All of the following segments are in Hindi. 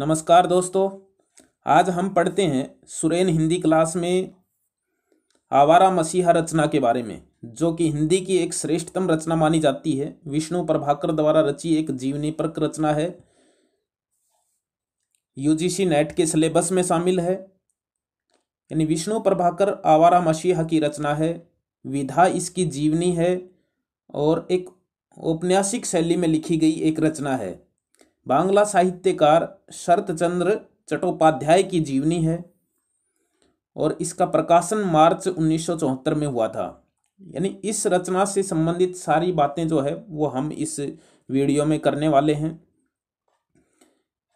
नमस्कार दोस्तों आज हम पढ़ते हैं सुरेन हिंदी क्लास में आवारा मसीहा रचना के बारे में जो कि हिंदी की एक श्रेष्ठतम रचना मानी जाती है विष्णु प्रभाकर द्वारा रची एक जीवनी परक रचना है यूजीसी नेट के सिलेबस में शामिल है यानी विष्णु प्रभाकर आवारा मसीहा की रचना है विधा इसकी जीवनी है और एक औपन्यासिक शैली में लिखी गई एक रचना है बांग्ला साहित्यकार शरतचंद्र चट्टोपाध्याय की जीवनी है और इसका प्रकाशन मार्च उन्नीस में हुआ था यानी इस रचना से संबंधित सारी बातें जो है वो हम इस वीडियो में करने वाले हैं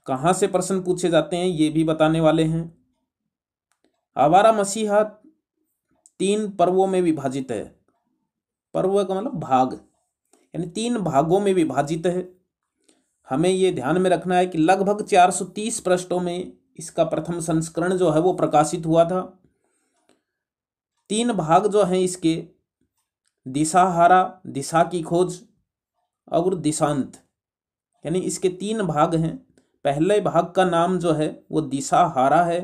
कहाँ से प्रश्न पूछे जाते हैं ये भी बताने वाले हैं आवारा मसीहा तीन पर्वों में विभाजित है पर्व का मतलब भाग यानी तीन भागों में विभाजित है हमें ये ध्यान में रखना है कि लगभग 430 पृष्ठों में इसका प्रथम संस्करण जो है वो प्रकाशित हुआ था तीन भाग जो हैं इसके दिशाहारा दिशा की खोज और दिशांत यानी इसके तीन भाग हैं पहले भाग का नाम जो है वो दिशाहारा है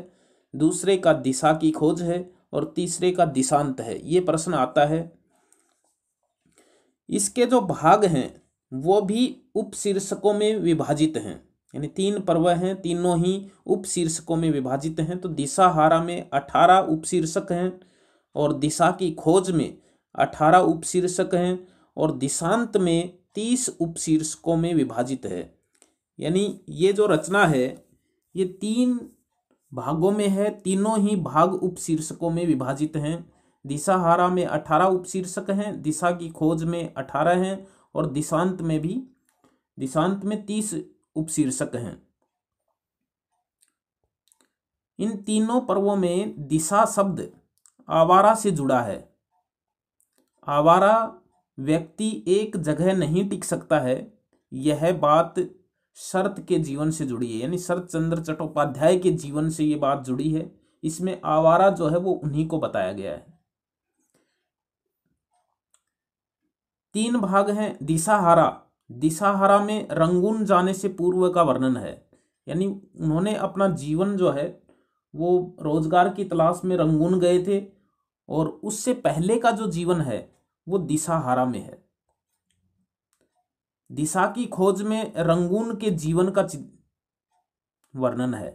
दूसरे का दिशा की खोज है और तीसरे का दिशांत है ये प्रश्न आता है इसके जो भाग हैं वो भी उपशीर्षकों में विभाजित हैं यानी तीन पर्व हैं तीनों ही उपशीर्षकों में विभाजित हैं तो दिशाहारा में अठारह उपशीर्षक हैं और दिशा की खोज में अठारह उपशीर्षक हैं और दिशांत में तीस उपशीर्षकों में विभाजित है यानी ये जो रचना है ये तीन भागों में है तीनों ही भाग उपशीर्षकों में विभाजित हैं दिशाहारा में अठारह उपशीर्षक हैं दिशा की खोज में अठारह हैं और दिशांत में भी दिशांत में तीस उपशीर्षक हैं इन तीनों पर्वों में दिशा शब्द आवारा से जुड़ा है आवारा व्यक्ति एक जगह नहीं टिक सकता है यह बात शरत के जीवन से जुड़ी है यानी शरत चंद्र चट्टोपाध्याय के जीवन से ये बात जुड़ी है इसमें आवारा जो है वो उन्हीं को बताया गया है तीन भाग हैं दिशाहारा दिशाहारा में रंगून जाने से पूर्व का वर्णन है यानी उन्होंने अपना जीवन जो है वो रोजगार की तलाश में रंगून गए थे और उससे पहले का जो जीवन है वो दिशाहारा में है दिशा की खोज में रंगून के जीवन का वर्णन है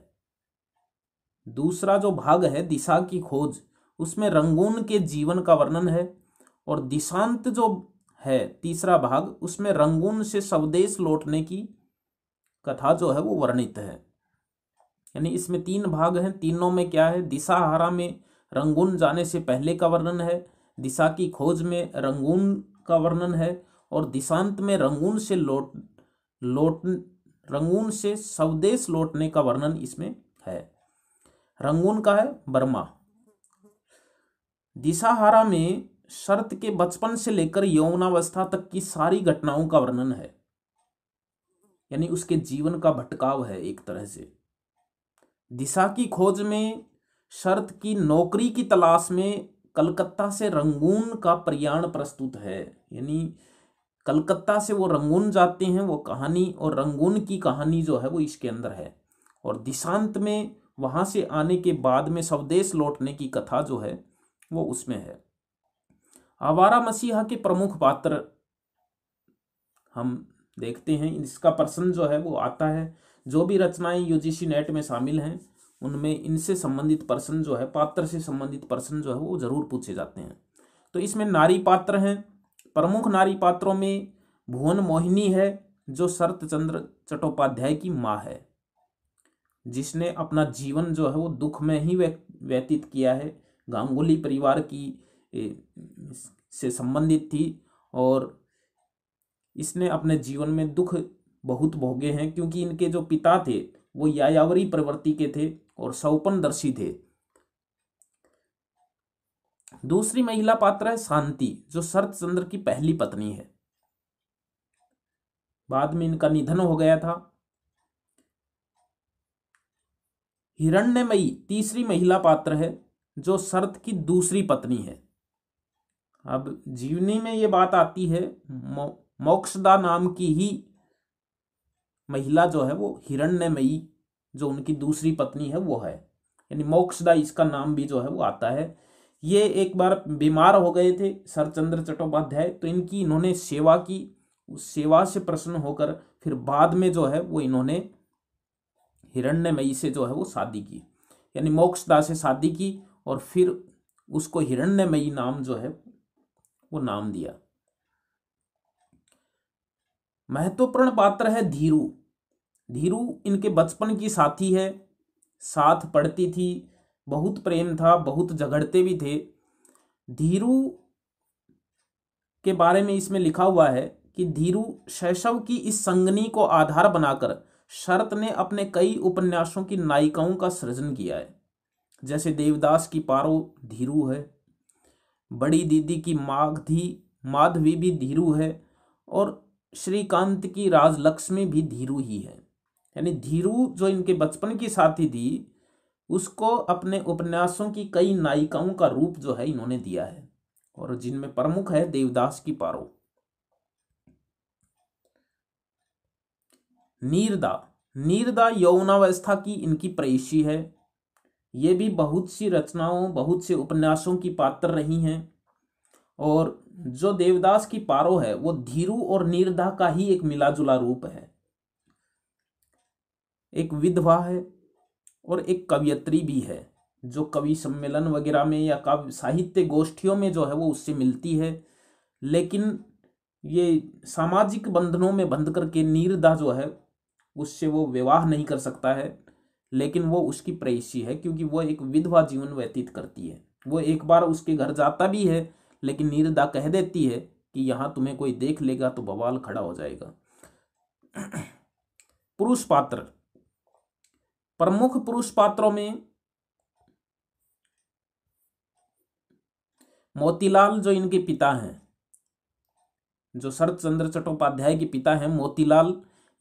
दूसरा जो भाग है दिशा की खोज उसमें रंगून के जीवन का वर्णन है और दिशांत जो है तीसरा भाग उसमें रंगून से स्वदेश लौटने की कथा जो है वो वर्णित है यानी इसमें तीन भाग हैं तीनों में क्या है दिशाहारा में रंगून जाने से पहले का वर्णन है दिशा की खोज में रंगून का वर्णन है और दिशांत में रंगून से लौट लौट रंगून से स्वदेश लौटने का वर्णन इसमें है रंगून का है बर्मा दिशाहारा में शर्त के बचपन से लेकर यौनावस्था तक की सारी घटनाओं का वर्णन है यानी उसके जीवन का भटकाव है एक तरह से दिशा की खोज में शर्त की नौकरी की तलाश में कलकत्ता से रंगून का प्रयाण प्रस्तुत है यानी कलकत्ता से वो रंगून जाते हैं वो कहानी और रंगून की कहानी जो है वो इसके अंदर है और दिशांत में वहाँ से आने के बाद में स्वदेश लौटने की कथा जो है वो उसमें है आवारा मसीहा के प्रमुख पात्र हम देखते हैं इसका प्रश्न जो है वो आता है जो भी रचनाएं यूजीसी नेट में शामिल हैं उनमें इनसे संबंधित प्रश्न जो है पात्र से संबंधित प्रश्न जो है वो जरूर पूछे जाते हैं तो इसमें नारी पात्र हैं प्रमुख नारी पात्रों में भुवन मोहिनी है जो शरतचंद्र चट्टोपाध्याय की माँ है जिसने अपना जीवन जो है वो दुख में ही व्यतीत किया है गांगुली परिवार की से संबंधित थी और इसने अपने जीवन में दुख बहुत भोगे हैं क्योंकि इनके जो पिता थे वो यायावरी प्रवृत्ति के थे और सौपन दर्शी थे दूसरी महिला पात्र है शांति जो चंद्र की पहली पत्नी है बाद में इनका निधन हो गया था हिरण्यमयी तीसरी महिला पात्र है जो शरत की दूसरी पत्नी है अब जीवनी में ये बात आती है मो हम्म। मोक्षदा नाम की ही महिला जो है वो हिरण्यमयी जो उनकी दूसरी पत्नी है वो है यानी मोक्षदा इसका नाम भी जो है वो आता है ये एक बार बीमार हो गए थे सरचंद्र चट्टोपाध्याय तो इनकी इन्होंने सेवा की उस सेवा से प्रसन्न होकर फिर बाद में जो है वो इन्होंने हिरण्यमयी से जो है वो शादी की यानी मोक्षदा से शादी की और फिर उसको हिरण्यमयी नाम जो है वो नाम दिया महत्वपूर्ण पात्र है धीरू धीरू इनके बचपन की साथी है साथ पढ़ती थी बहुत प्रेम था बहुत झगड़ते भी थे धीरू के बारे में इसमें लिखा हुआ है कि धीरू शैशव की इस संगनी को आधार बनाकर शरत ने अपने कई उपन्यासों की नायिकाओं का सृजन किया है जैसे देवदास की पारो धीरू है बड़ी दीदी की माघी माधवी भी धीरू है और श्रीकांत की राजलक्ष्मी भी धीरू ही है यानी धीरू जो इनके बचपन की साथी थी उसको अपने उपन्यासों की कई नायिकाओं का रूप जो है इन्होंने दिया है और जिनमें प्रमुख है देवदास की पारो नीरदा नीरदा यौनावस्था की इनकी प्रेषी है ये भी बहुत सी रचनाओं बहुत से उपन्यासों की पात्र रही हैं और जो देवदास की पारो है वो धीरू और निर्धा का ही एक मिलाजुला रूप है एक विधवा है और एक कवियत्री भी है जो कवि सम्मेलन वगैरह में या काव्य साहित्य गोष्ठियों में जो है वो उससे मिलती है लेकिन ये सामाजिक बंधनों में बंध करके नीरदा जो है उससे वो विवाह नहीं कर सकता है लेकिन वो उसकी प्रेसी है क्योंकि वो एक विधवा जीवन व्यतीत करती है वो एक बार उसके घर जाता भी है लेकिन नीरदा कह देती है कि यहाँ तुम्हें कोई देख लेगा तो बवाल खड़ा हो जाएगा पुरुष पात्र प्रमुख पुरुष पात्रों में मोतीलाल जो इनके पिता हैं जो शरद चंद्र चट्टोपाध्याय के पिता हैं मोतीलाल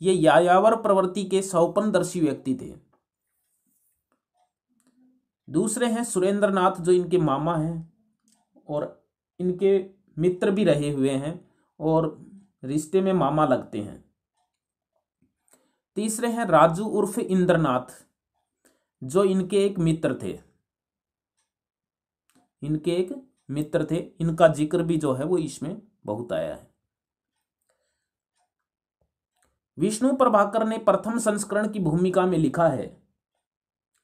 ये यायावर प्रवृत्ति के सौपनदर्शी व्यक्ति थे दूसरे हैं सुरेंद्र नाथ जो इनके मामा हैं और इनके मित्र भी रहे हुए हैं और रिश्ते में मामा लगते हैं तीसरे हैं राजू उर्फ इंद्रनाथ जो इनके एक मित्र थे इनके एक मित्र थे इनका जिक्र भी जो है वो इसमें बहुत आया है विष्णु प्रभाकर ने प्रथम संस्करण की भूमिका में लिखा है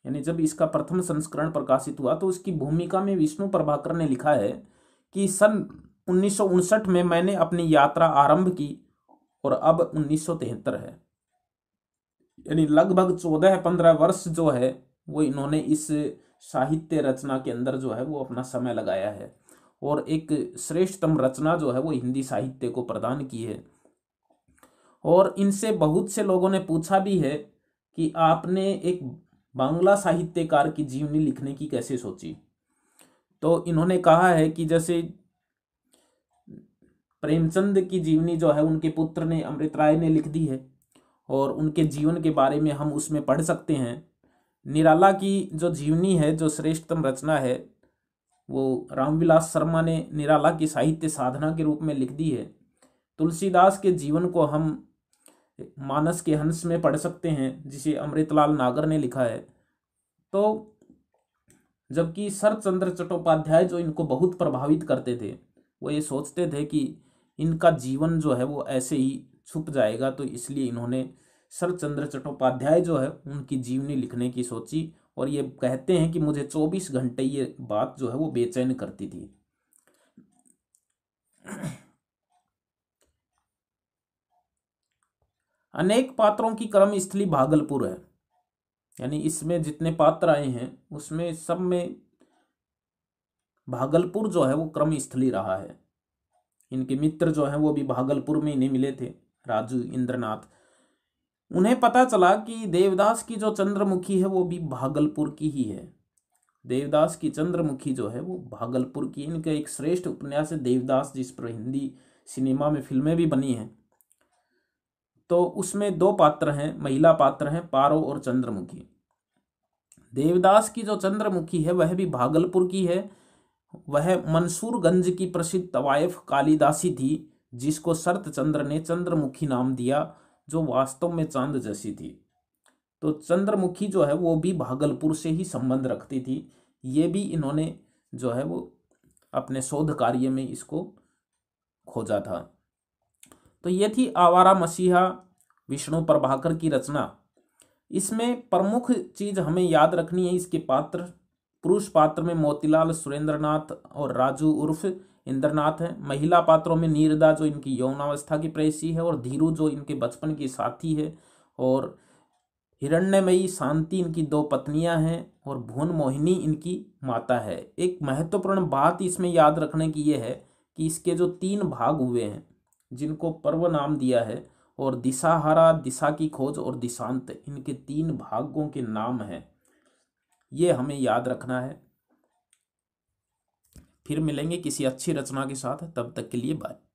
यानी जब इसका प्रथम संस्करण प्रकाशित हुआ तो उसकी भूमिका में विष्णु प्रभाकर ने लिखा है कि सन उन्नीस में मैंने अपनी यात्रा आरंभ की और अब उन्नीस है यानी लगभग चौदह पंद्रह वर्ष जो है वो इन्होंने इस साहित्य रचना के अंदर जो है वो अपना समय लगाया है और एक श्रेष्ठतम रचना जो है वो हिंदी साहित्य को प्रदान की है और इनसे बहुत से लोगों ने पूछा भी है कि आपने एक बांग्ला साहित्यकार की जीवनी लिखने की कैसे सोची तो इन्होंने कहा है कि जैसे प्रेमचंद की जीवनी जो है उनके पुत्र ने अमृत राय ने लिख दी है और उनके जीवन के बारे में हम उसमें पढ़ सकते हैं निराला की जो जीवनी है जो श्रेष्ठतम रचना है वो रामविलास शर्मा ने निराला की साहित्य साधना के रूप में लिख दी है तुलसीदास के जीवन को हम मानस के हंस में पढ़ सकते हैं जिसे अमृतलाल नागर ने लिखा है तो जबकि चंद्र चट्टोपाध्याय जो इनको बहुत प्रभावित करते थे वो ये सोचते थे कि इनका जीवन जो है वो ऐसे ही छुप जाएगा तो इसलिए इन्होंने सर चंद्र चट्टोपाध्याय जो है उनकी जीवनी लिखने की सोची और ये कहते हैं कि मुझे चौबीस घंटे ये बात जो है वो बेचैन करती थी अनेक पात्रों की कर्म स्थली भागलपुर है यानी इसमें जितने पात्र आए हैं उसमें सब में भागलपुर जो है वो क्रम स्थली रहा है इनके मित्र जो हैं वो भी भागलपुर में इन्हें मिले थे राजू इंद्रनाथ उन्हें पता चला कि देवदास की जो चंद्रमुखी है वो भी भागलपुर की ही है देवदास की चंद्रमुखी जो है वो भागलपुर की इनका एक श्रेष्ठ उपन्यास है देवदास जिस पर हिंदी सिनेमा में फिल्में भी बनी हैं तो उसमें दो पात्र हैं महिला पात्र हैं पारो और चंद्रमुखी देवदास की जो चंद्रमुखी है वह भी भागलपुर की है वह मंसूरगंज की प्रसिद्ध तवायफ कालिदासी थी जिसको शरत चंद्र ने चंद्रमुखी नाम दिया जो वास्तव में चांद जैसी थी तो चंद्रमुखी जो है वो भी भागलपुर से ही संबंध रखती थी ये भी इन्होंने जो है वो अपने शोध कार्य में इसको खोजा था तो ये थी आवारा मसीहा विष्णु प्रभाकर की रचना इसमें प्रमुख चीज हमें याद रखनी है इसके पात्र पुरुष पात्र में मोतीलाल सुरेंद्रनाथ और राजू उर्फ इंद्रनाथ हैं महिला पात्रों में नीरदा जो इनकी यौनावस्था की प्रेसी है और धीरू जो इनके बचपन की साथी है और हिरण्यमयी शांति इनकी दो पत्नियां हैं और भुवन मोहिनी इनकी माता है एक महत्वपूर्ण बात इसमें याद रखने की यह है कि इसके जो तीन भाग हुए हैं जिनको पर्व नाम दिया है और दिशाहारा दिशा की खोज और दिशांत इनके तीन भागों के नाम हैं ये हमें याद रखना है फिर मिलेंगे किसी अच्छी रचना के साथ तब तक के लिए बाय